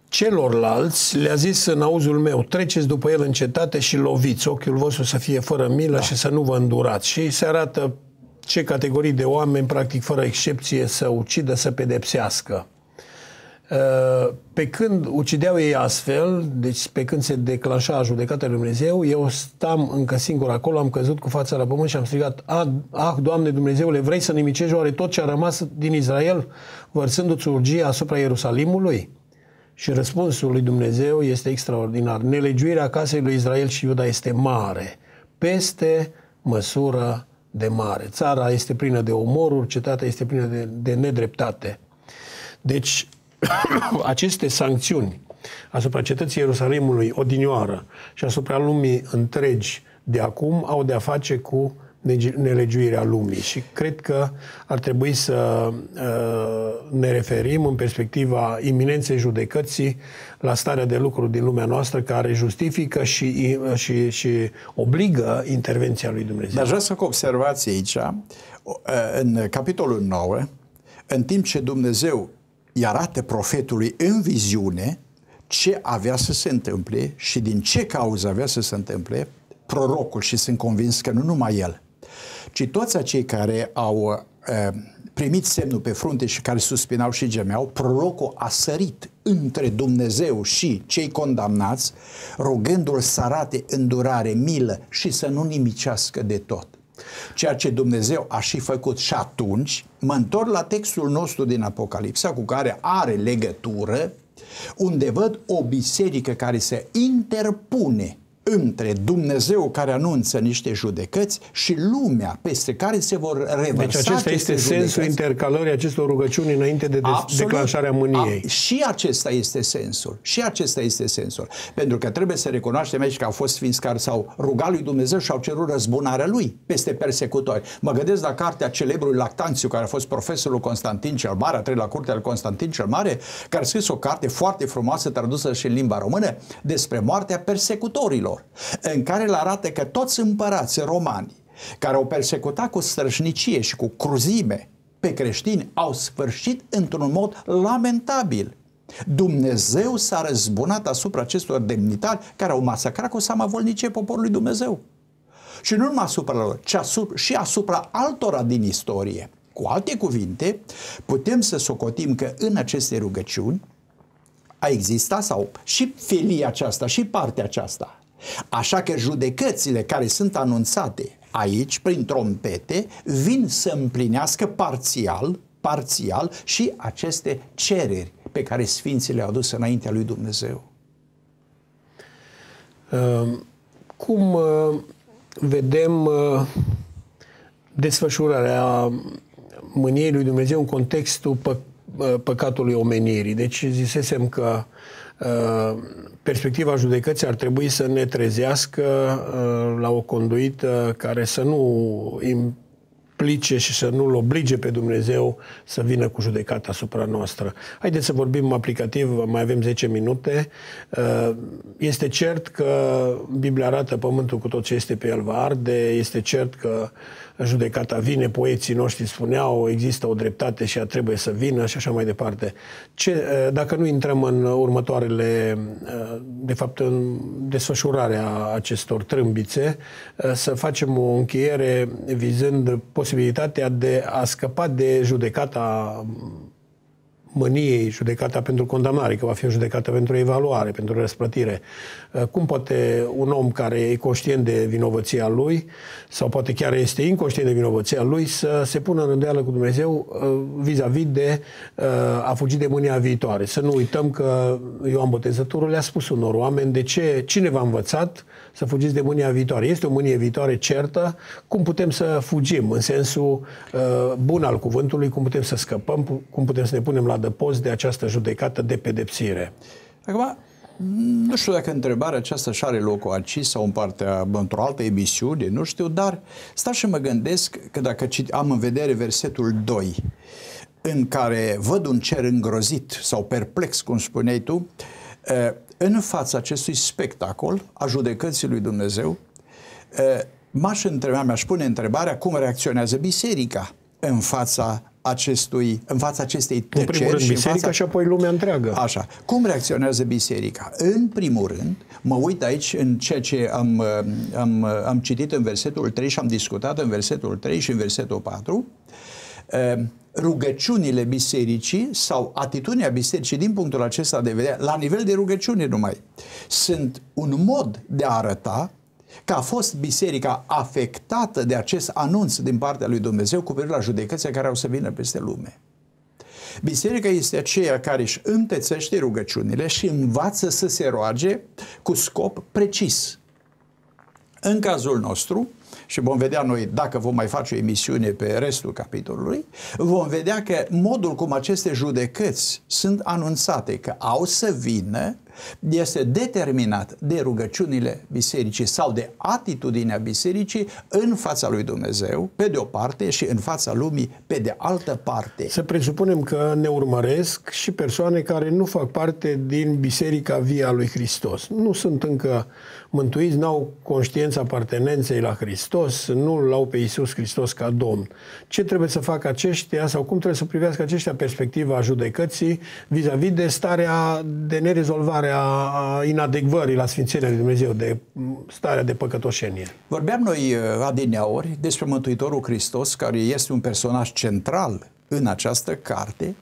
Celorlalți le-a zis în auzul meu, treceți după el în cetate și loviți, ochiul vostru să fie fără milă da. și să nu vă îndurați. Și se arată ce categorii de oameni, practic fără excepție, să ucidă, să pedepsească. Uh, pe când ucideau ei astfel, deci pe când se declanșa judecata lui Dumnezeu, eu stam încă singur acolo, am căzut cu fața la pământ și am strigat, ah, Doamne Dumnezeule, vrei să nimicești oare tot ce a rămas din Israel, vărsându-ți urgia asupra Ierusalimului? Și răspunsul lui Dumnezeu este extraordinar. Nelegiuirea casei lui Israel și Iuda este mare, peste măsură de mare. Țara este plină de omoruri, cetatea este plină de, de nedreptate. Deci, aceste sancțiuni asupra cetății Ierusalimului odinioară și asupra lumii întregi de acum au de-a face cu nelegiuirea lumii și cred că ar trebui să uh, ne referim în perspectiva iminenței judecății la starea de lucru din lumea noastră care justifică și, uh, și, și obligă intervenția lui Dumnezeu. Dar vreau să fac observație aici, uh, în capitolul 9, în timp ce Dumnezeu îi arată profetului în viziune ce avea să se întâmple și din ce cauză avea să se întâmple prorocul și sunt convins că nu numai el, ci toți acei care au eh, primit semnul pe frunte și care suspinau și gemeau, prorocul a sărit între Dumnezeu și cei condamnați, rugându-l să arate îndurare, milă și să nu nimicească de tot. Ceea ce Dumnezeu a și făcut și atunci, mă întorc la textul nostru din Apocalipsa cu care are legătură, unde văd o biserică care se interpune între Dumnezeu care anunță niște judecăți și lumea peste care se vor reversa Deci acesta este judecăți. sensul intercalării acestor rugăciuni înainte de, Absolut. declanșarea mâniei. A, și acesta este sensul. Și acesta este sensul. Pentru că trebuie să recunoaștem aici că au fost sfinți care s-au rugat lui Dumnezeu și au cerut răzbunarea lui peste persecutori. Mă gândesc la cartea celebrului Lactanțiu, care a fost profesorul Constantin cel Mare, a la curtea lui Constantin cel Mare, care a scris o carte foarte frumoasă, tradusă și în limba română, despre moartea persecutorilor lor, în care îl arată că toți împărații romani care au persecutat cu strășnicie și cu cruzime pe creștini au sfârșit într-un mod lamentabil. Dumnezeu s-a răzbunat asupra acestor demnitari care au masacrat cu seama poporul poporului Dumnezeu. Și nu numai asupra lor, ci asupra, și asupra altora din istorie. Cu alte cuvinte, putem să socotim că în aceste rugăciuni a existat sau și felia aceasta, și partea aceasta Așa că judecățile care sunt anunțate aici, prin trompete, vin să împlinească parțial, parțial și aceste cereri pe care Sfinții le-au dus înaintea lui Dumnezeu. Ehm, cum uh, vedem uh, desfășurarea mâniei lui Dumnezeu în contextul pă- uh, păcatului omenirii? Deci zisesem că perspectiva judecății ar trebui să ne trezească uh, la o conduită care să nu implice și să nu-L oblige pe Dumnezeu să vină cu judecata asupra noastră. Haideți să vorbim aplicativ, mai avem 10 minute. Uh, este cert că Biblia arată pământul cu tot ce este pe el va arde, este cert că judecata vine, poeții noștri spuneau, există o dreptate și ea trebuie să vină și așa mai departe. Ce, eh, dacă nu intrăm în următoarele, eh, de fapt în desfășurarea acestor trâmbițe, eh, să facem o încheiere vizând posibilitatea de a scăpa de judecata mâniei, judecata pentru condamnare, că va fi o judecată pentru evaluare, pentru răsplătire. Uh, cum poate un om care e conștient de vinovăția lui, sau poate chiar este inconștient de vinovăția lui, să se pună în îndeală cu Dumnezeu uh, vis-a-vis de uh, a fugi de mânia viitoare? Să nu uităm că Ioan Botezătorul le-a spus unor oameni de ce, cine v-a învățat să fugiți de mânia viitoare. Este o mânie viitoare certă. Cum putem să fugim în sensul uh, bun al cuvântului, cum putem să scăpăm, cum putem să ne punem la dăpost de această judecată de pedepsire? Acum, nu știu dacă întrebarea aceasta și are locul aici sau în partea, într-o altă emisiune, nu știu, dar stau și mă gândesc că dacă am în vedere versetul 2, în care văd un cer îngrozit sau perplex, cum spuneai tu, uh, în fața acestui spectacol a judecății lui Dumnezeu, m-aș întreba, mi-aș pune întrebarea cum reacționează biserica în fața acestui, în fața acestei tăceri. În primul rând, și biserica în fața... și apoi lumea întreagă. Așa. Cum reacționează biserica? În primul rând, mă uit aici în ceea ce am, am, am citit în versetul 3 și am discutat în versetul 3 și în versetul 4, rugăciunile bisericii sau atitudinea bisericii din punctul acesta de vedere, la nivel de rugăciune numai, sunt un mod de a arăta că a fost biserica afectată de acest anunț din partea lui Dumnezeu cu privire la judecății care au să vină peste lume. Biserica este aceea care își întețește rugăciunile și învață să se roage cu scop precis. În cazul nostru, și vom vedea noi dacă vom mai face o emisiune pe restul capitolului, vom vedea că modul cum aceste judecăți sunt anunțate că au să vină este determinat de rugăciunile bisericii sau de atitudinea bisericii în fața lui Dumnezeu, pe de o parte, și în fața lumii, pe de altă parte. Să presupunem că ne urmăresc și persoane care nu fac parte din Biserica Via lui Hristos. Nu sunt încă mântuiți n-au conștiința apartenenței la Hristos, nu-L au pe Iisus Hristos ca Domn. Ce trebuie să facă aceștia sau cum trebuie să privească aceștia perspectiva judecății vis-a-vis de starea de nerezolvare a inadecvării la Sfințenia lui Dumnezeu, de starea de păcătoșenie? Vorbeam noi uh, adineaori despre Mântuitorul Hristos, care este un personaj central în această carte,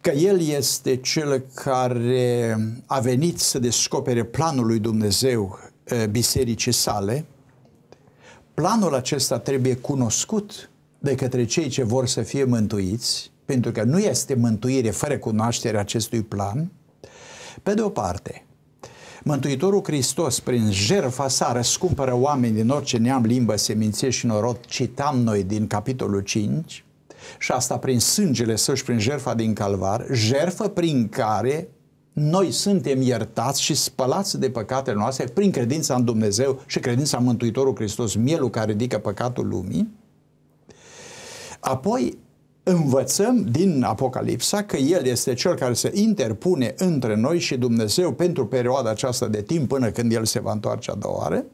că El este Cel care a venit să descopere planul lui Dumnezeu bisericii sale, planul acesta trebuie cunoscut de către cei ce vor să fie mântuiți, pentru că nu este mântuire fără cunoașterea acestui plan, pe de o parte, Mântuitorul Hristos, prin jertfa sa, răscumpără oameni din orice neam, limbă, seminție și norod, citam noi din capitolul 5, și asta prin sângele său și prin jertfa din calvar, jertfă prin care noi suntem iertați și spălați de păcatele noastre prin credința în Dumnezeu și credința în Mântuitorul Hristos, mielul care ridică păcatul lumii. Apoi învățăm din Apocalipsa că El este Cel care se interpune între noi și Dumnezeu pentru perioada aceasta de timp până când El se va întoarce a doua oară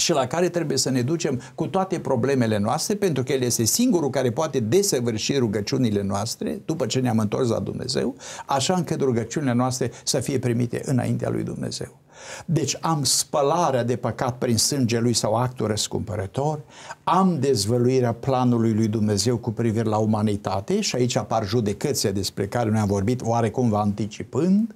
și la care trebuie să ne ducem cu toate problemele noastre, pentru că El este singurul care poate desăvârși rugăciunile noastre, după ce ne-am întors la Dumnezeu, așa încât rugăciunile noastre să fie primite înaintea lui Dumnezeu. Deci am spălarea de păcat prin sânge lui sau actul răscumpărător, am dezvăluirea planului lui Dumnezeu cu privire la umanitate și aici apar judecățile despre care noi am vorbit oarecum va anticipând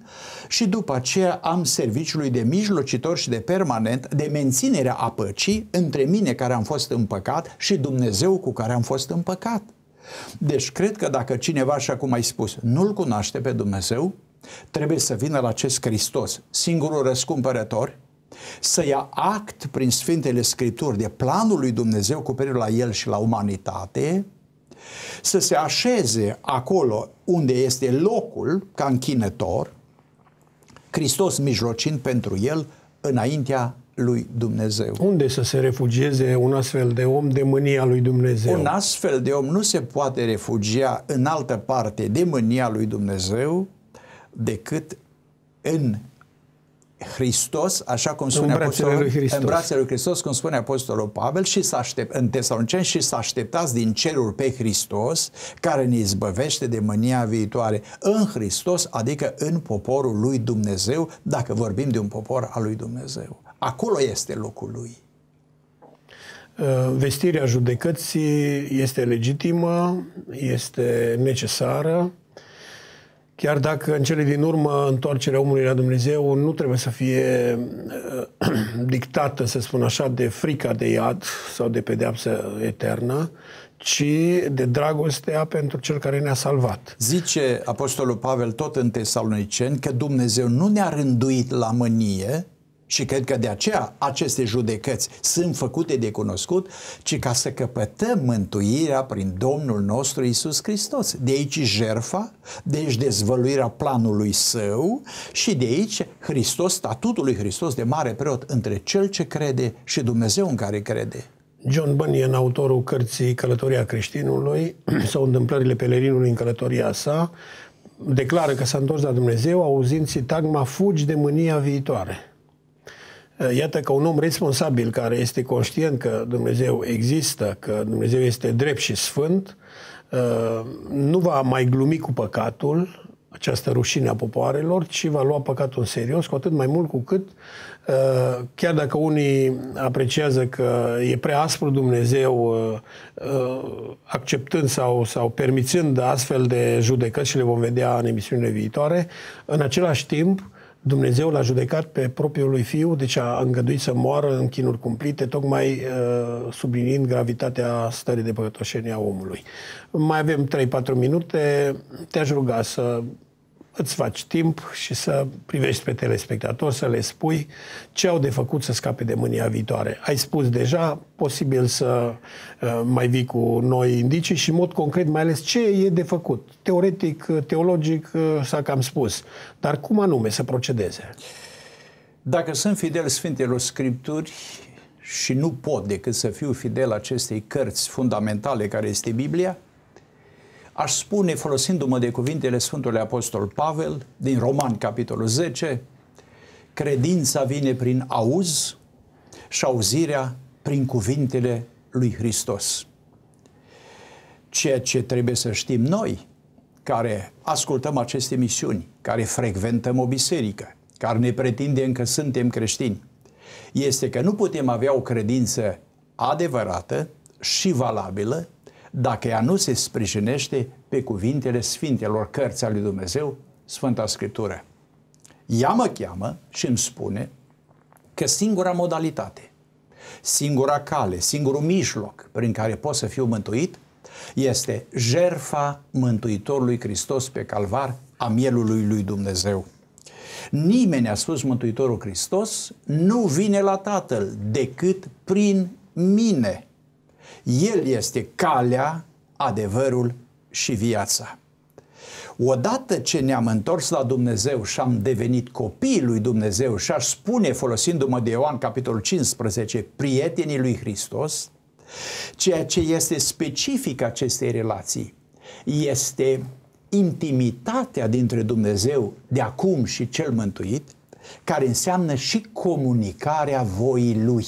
și după aceea am serviciului de mijlocitor și de permanent de menținerea a păcii între mine care am fost împăcat și Dumnezeu cu care am fost împăcat. Deci cred că dacă cineva, așa cum ai spus, nu-L cunoaște pe Dumnezeu, Trebuie să vină la acest Hristos, singurul răscumpărător, să ia act prin Sfintele Scripturi de planul lui Dumnezeu cu privire la el și la umanitate, să se așeze acolo unde este locul ca închinător, Hristos mijlocind pentru el înaintea lui Dumnezeu. Unde să se refugieze un astfel de om de mânia lui Dumnezeu? Un astfel de om nu se poate refugia în altă parte de mânia lui Dumnezeu decât în Hristos, așa cum spune în brațele, Apostolul, lui Hristos. în brațele lui Hristos, cum spune Apostolul Pavel, și să aștept, în Tesaloniceni și să așteptați din cerul pe Hristos, care ne izbăvește de mânia viitoare. În Hristos, adică în poporul lui Dumnezeu, dacă vorbim de un popor al lui Dumnezeu. Acolo este locul lui. Ă, vestirea judecății este legitimă, este necesară, Chiar dacă în cele din urmă întoarcerea omului la Dumnezeu nu trebuie să fie eh, dictată, să spun așa, de frica de iad sau de pedeapsă eternă, ci de dragostea pentru cel care ne-a salvat. Zice Apostolul Pavel tot în Tesaloniceni că Dumnezeu nu ne-a rânduit la mânie, și cred că de aceea aceste judecăți sunt făcute de cunoscut, ci ca să căpătăm mântuirea prin Domnul nostru Isus Hristos. De aici jerfa, de aici dezvăluirea planului său și de aici Hristos, statutul lui Hristos de mare preot între cel ce crede și Dumnezeu în care crede. John Bunyan, autorul cărții Călătoria creștinului sau Întâmplările pelerinului în călătoria sa, declară că s-a întors la Dumnezeu auzind sintagma fugi de mânia viitoare. Eh, iată că un om responsabil care este conștient că Dumnezeu există, că Dumnezeu este drept și sfânt, eh, nu va mai glumi cu păcatul, această rușine a popoarelor, ci va lua păcatul în serios, cu atât mai mult cu cât, eh, chiar dacă unii apreciază că e prea aspru Dumnezeu, acceptând sau, sau permițând astfel de judecăți și le vom vedea în emisiunile viitoare, în același timp, Dumnezeu l-a judecat pe propriul lui fiu, deci a îngăduit să moară în chinuri cumplite, tocmai sublinind uh, subliniind gravitatea stării de păcătoșenie a omului. Mai avem 3-4 minute, te-aș ruga să îți faci timp și să privești pe telespectator, să le spui ce au de făcut să scape de mânia viitoare. Ai spus deja, posibil să uh, mai vii cu noi indicii și, în mod concret, mai ales ce e de făcut. Teoretic, uh, teologic, uh, s-a cam spus. Dar cum anume să procedeze? Dacă sunt fidel Sfintelor Scripturi, și nu pot decât să fiu fidel acestei cărți fundamentale care este Biblia, aș spune, folosindu-mă de cuvintele Sfântului Apostol Pavel, din Roman, capitolul 10, credința vine prin auz și auzirea prin cuvintele lui Hristos. Ceea ce trebuie să știm noi, care ascultăm aceste misiuni, care frecventăm o biserică, care ne pretindem că suntem creștini, este că nu putem avea o credință adevărată și valabilă dacă ea nu se sprijinește pe cuvintele Sfintelor cărții ale Dumnezeu, Sfânta Scriptură. Ea mă cheamă și îmi spune că singura modalitate, singura cale, singurul mijloc prin care pot să fiu mântuit este jerfa Mântuitorului Hristos pe calvar a mielului lui Dumnezeu. Nimeni, a spus Mântuitorul Hristos, nu vine la Tatăl decât prin mine. El este calea, adevărul și viața. Odată ce ne-am întors la Dumnezeu și am devenit copii lui Dumnezeu și aș spune, folosindu-mă de Ioan, capitolul 15, prietenii lui Hristos, ceea ce este specific acestei relații este intimitatea dintre Dumnezeu de acum și cel mântuit, care înseamnă și comunicarea voii lui.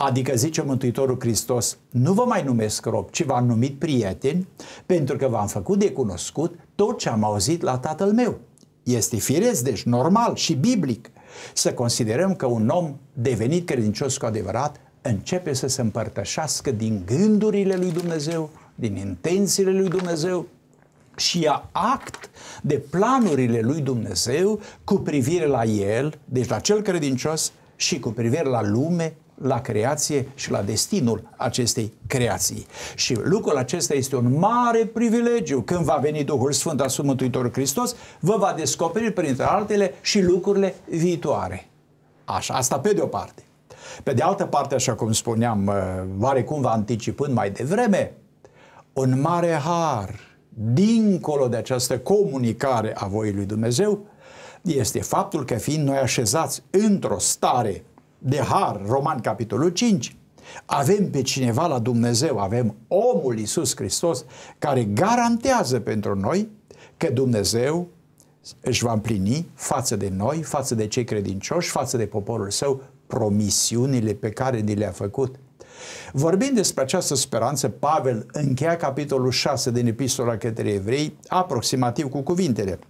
Adică zice Mântuitorul Hristos, nu vă mai numesc rob, ci v-am numit prieteni, pentru că v-am făcut de cunoscut tot ce am auzit la tatăl meu. Este firesc, deci normal și biblic să considerăm că un om devenit credincios cu adevărat începe să se împărtășească din gândurile lui Dumnezeu, din intențiile lui Dumnezeu și ia act de planurile lui Dumnezeu cu privire la el, deci la cel credincios și cu privire la lume la creație și la destinul acestei creații. Și lucrul acesta este un mare privilegiu. Când va veni Duhul Sfânt al Sfântuitorului Hristos, vă va descoperi, printre altele, și lucrurile viitoare. Așa, asta pe de o parte. Pe de altă parte, așa cum spuneam, uh, va anticipând mai devreme, un mare har, dincolo de această comunicare a voii lui Dumnezeu, este faptul că fiind noi așezați într-o stare de har, Roman capitolul 5, avem pe cineva la Dumnezeu, avem omul Iisus Hristos care garantează pentru noi că Dumnezeu își va împlini față de noi, față de cei credincioși, față de poporul său, promisiunile pe care ni le-a făcut. Vorbind despre această speranță, Pavel încheia capitolul 6 din Epistola către evrei, aproximativ cu cuvintele –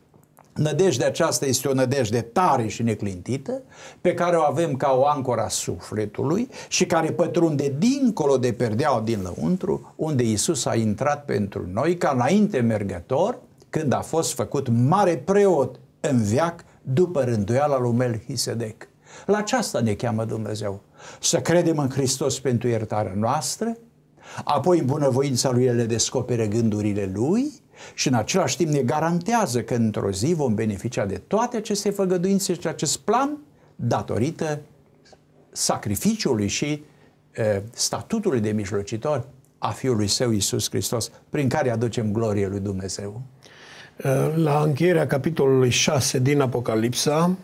Nădejdea aceasta este o nădejde tare și neclintită, pe care o avem ca o ancora sufletului și care pătrunde dincolo de perdeaua din lăuntru, unde Isus a intrat pentru noi ca înainte mergător, când a fost făcut mare preot în viac după rânduiala lui Melchisedec. La aceasta ne cheamă Dumnezeu. Să credem în Hristos pentru iertarea noastră, apoi în bunăvoința lui El ne descopere gândurile Lui, și în același timp ne garantează că într-o zi vom beneficia de toate aceste făgăduințe și acest plan datorită sacrificiului și e, statutului de mijlocitor a Fiului Său Isus Hristos, prin care aducem glorie lui Dumnezeu. La încheierea capitolului 6 din Apocalipsa,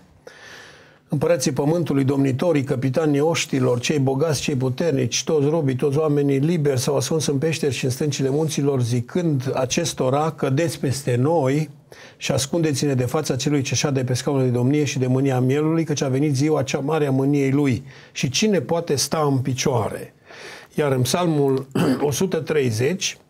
Împărații pământului, domnitorii, capitanii oștilor, cei bogați, cei puternici, toți robii, toți oamenii liberi s-au ascuns în peșteri și în stâncile munților, zicând acestora, cădeți peste noi și ascundeți-ne de fața celui ce șade pe scaunul de domnie și de mânia mielului, căci a venit ziua cea mare a mâniei lui. Și cine poate sta în picioare? Iar în psalmul 130,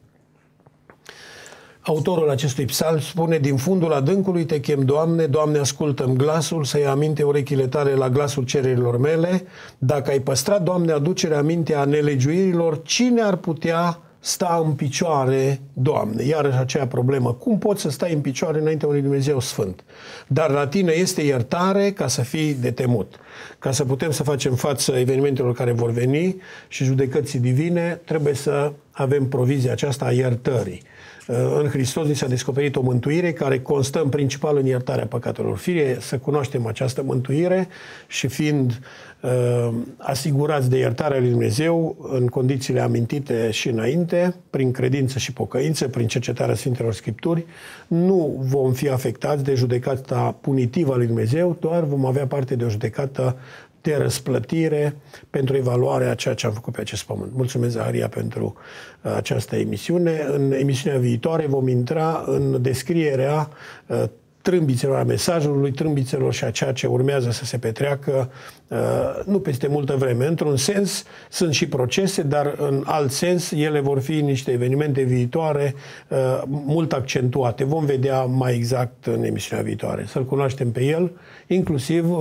Autorul acestui psalm spune, din fundul adâncului te chem, Doamne, Doamne, ascultăm glasul, să-i aminte urechile tale la glasul cererilor mele. Dacă ai păstrat, Doamne, aducerea aminte a nelegiuirilor, cine ar putea sta în picioare, Doamne? Iarăși aceea problemă. Cum poți să stai în picioare înaintea unui Dumnezeu Sfânt? Dar la tine este iertare ca să fii de temut. Ca să putem să facem față evenimentelor care vor veni și judecății divine, trebuie să avem provizia aceasta a iertării. Uh, în Hristos ni s-a descoperit o mântuire care constă în principal în iertarea păcatelor. Fie să cunoaștem această mântuire și fiind uh, asigurați de iertarea lui Dumnezeu în condițiile amintite și înainte, prin credință și pocăință, prin cercetarea Sfintelor Scripturi, nu vom fi afectați de judecata punitivă a lui Dumnezeu, doar vom avea parte de o judecată logică de răsplătire pentru evaluarea a ceea ce am făcut pe acest pământ. Mulțumesc, Zaharia, pentru uh, această emisiune. În emisiunea viitoare vom intra în descrierea uh, trâmbițelor, a mesajului trâmbițelor și a ceea ce urmează să se petreacă uh, nu peste multă vreme. Într-un sens sunt și procese, dar în alt sens ele vor fi niște evenimente viitoare uh, mult accentuate. Vom vedea mai exact în emisiunea viitoare. Să-l cunoaștem pe el, inclusiv uh,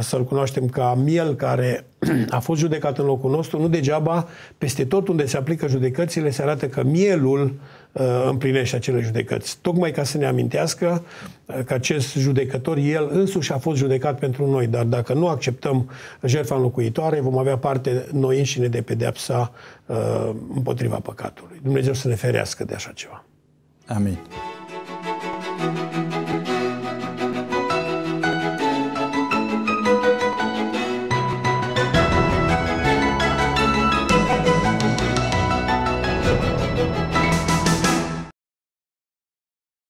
să-l cunoaștem ca miel care a fost judecat în locul nostru, nu degeaba, peste tot unde se aplică judecățile, se arată că mielul Uh, împlinește acele judecăți. Tocmai ca să ne amintească uh, că acest judecător, el însuși a fost judecat pentru noi, dar dacă nu acceptăm jertfa înlocuitoare, vom avea parte noi înșine de pedeapsa uh, împotriva păcatului. Dumnezeu să ne ferească de așa ceva. Amin.